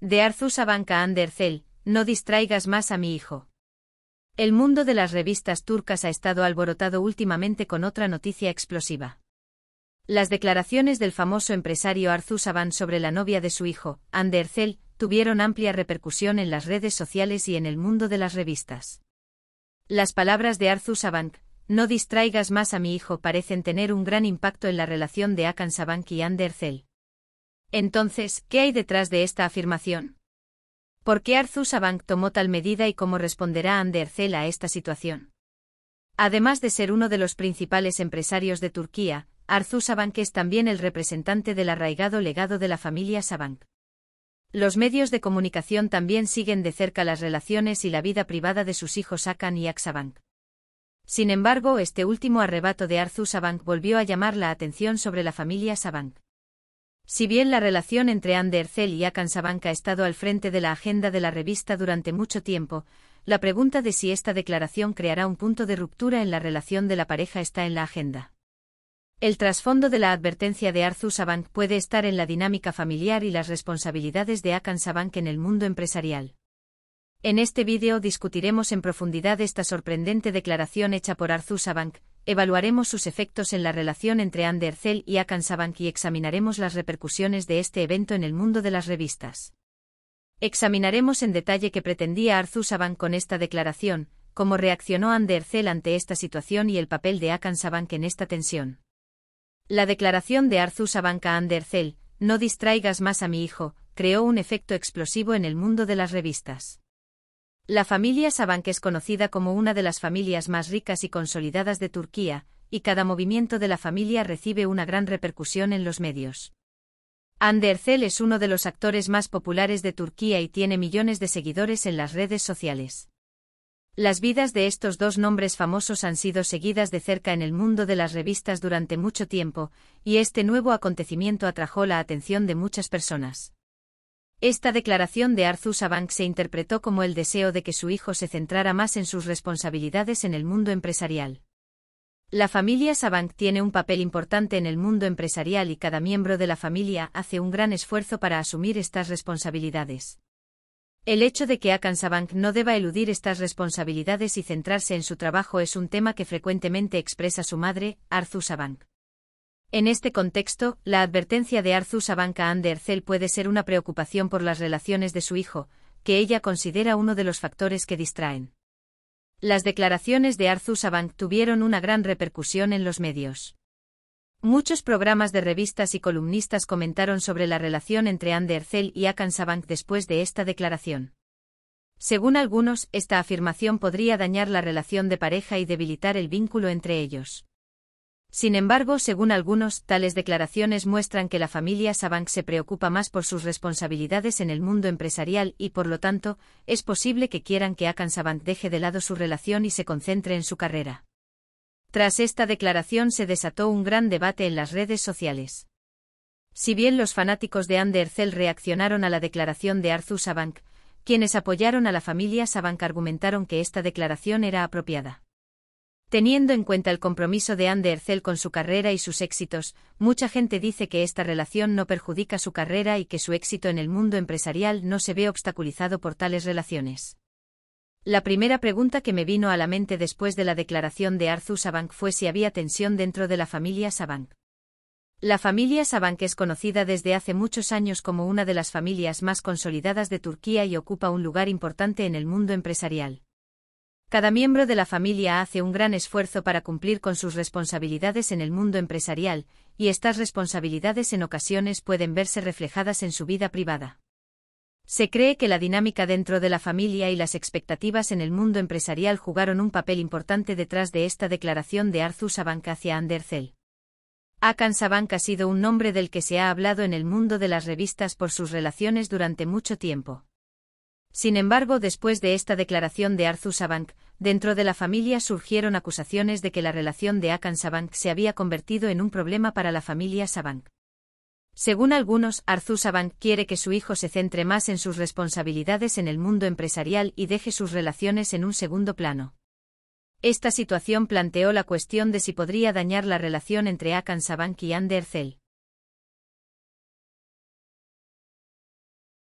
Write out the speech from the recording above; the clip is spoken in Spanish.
De Arzusa a Andercel, no distraigas más a mi hijo. El mundo de las revistas turcas ha estado alborotado últimamente con otra noticia explosiva. Las declaraciones del famoso empresario Arzusaban sobre la novia de su hijo, Andercel, tuvieron amplia repercusión en las redes sociales y en el mundo de las revistas. Las palabras de Arzusabank, no distraigas más a mi hijo, parecen tener un gran impacto en la relación de Akan Sabank y Andercel. Entonces, ¿qué hay detrás de esta afirmación? ¿Por qué Arzusabank tomó tal medida y cómo responderá Andercel a esta situación? Además de ser uno de los principales empresarios de Turquía, Arzusabank es también el representante del arraigado legado de la familia Sabank. Los medios de comunicación también siguen de cerca las relaciones y la vida privada de sus hijos Akan y Aksabank. Sin embargo, este último arrebato de Arzu volvió a llamar la atención sobre la familia Sabank. Si bien la relación entre Andercel y Akansabank ha estado al frente de la agenda de la revista durante mucho tiempo, la pregunta de si esta declaración creará un punto de ruptura en la relación de la pareja está en la agenda. El trasfondo de la advertencia de Arthur Bank puede estar en la dinámica familiar y las responsabilidades de Akansabank en el mundo empresarial. En este vídeo discutiremos en profundidad esta sorprendente declaración hecha por Arthur evaluaremos sus efectos en la relación entre Erçel y Akansabank y examinaremos las repercusiones de este evento en el mundo de las revistas. Examinaremos en detalle qué pretendía Arzusabank con esta declaración, cómo reaccionó Andercel ante esta situación y el papel de Akansabank en esta tensión. La declaración de Arzusabank a Anderzel, no distraigas más a mi hijo, creó un efecto explosivo en el mundo de las revistas. La familia Sabank es conocida como una de las familias más ricas y consolidadas de Turquía, y cada movimiento de la familia recibe una gran repercusión en los medios. Andercel es uno de los actores más populares de Turquía y tiene millones de seguidores en las redes sociales. Las vidas de estos dos nombres famosos han sido seguidas de cerca en el mundo de las revistas durante mucho tiempo, y este nuevo acontecimiento atrajo la atención de muchas personas. Esta declaración de Arthur Savant se interpretó como el deseo de que su hijo se centrara más en sus responsabilidades en el mundo empresarial. La familia Sabank tiene un papel importante en el mundo empresarial y cada miembro de la familia hace un gran esfuerzo para asumir estas responsabilidades. El hecho de que Akan Sabank no deba eludir estas responsabilidades y centrarse en su trabajo es un tema que frecuentemente expresa su madre, Arthur Sabank. En este contexto, la advertencia de Sabank a Banca Andercel puede ser una preocupación por las relaciones de su hijo, que ella considera uno de los factores que distraen. Las declaraciones de Arzu Sabank tuvieron una gran repercusión en los medios. Muchos programas de revistas y columnistas comentaron sobre la relación entre Andercel y Akan después de esta declaración. Según algunos, esta afirmación podría dañar la relación de pareja y debilitar el vínculo entre ellos. Sin embargo, según algunos, tales declaraciones muestran que la familia Sabank se preocupa más por sus responsabilidades en el mundo empresarial y, por lo tanto, es posible que quieran que Akan Sabank deje de lado su relación y se concentre en su carrera. Tras esta declaración se desató un gran debate en las redes sociales. Si bien los fanáticos de Andercel reaccionaron a la declaración de Arthur Sabank, quienes apoyaron a la familia Sabank argumentaron que esta declaración era apropiada. Teniendo en cuenta el compromiso de Anne Ercel con su carrera y sus éxitos, mucha gente dice que esta relación no perjudica su carrera y que su éxito en el mundo empresarial no se ve obstaculizado por tales relaciones. La primera pregunta que me vino a la mente después de la declaración de Arthur Sabank fue si había tensión dentro de la familia Sabank. La familia Sabank es conocida desde hace muchos años como una de las familias más consolidadas de Turquía y ocupa un lugar importante en el mundo empresarial. Cada miembro de la familia hace un gran esfuerzo para cumplir con sus responsabilidades en el mundo empresarial, y estas responsabilidades en ocasiones pueden verse reflejadas en su vida privada. Se cree que la dinámica dentro de la familia y las expectativas en el mundo empresarial jugaron un papel importante detrás de esta declaración de Arthur Sabank hacia Andercel. Akan Sabank ha sido un nombre del que se ha hablado en el mundo de las revistas por sus relaciones durante mucho tiempo. Sin embargo, después de esta declaración de Arthur Savank, dentro de la familia surgieron acusaciones de que la relación de Akan Sabank se había convertido en un problema para la familia Sabank. Según algunos, Arthur Sabank quiere que su hijo se centre más en sus responsabilidades en el mundo empresarial y deje sus relaciones en un segundo plano. Esta situación planteó la cuestión de si podría dañar la relación entre Akan Sabank y Andercel.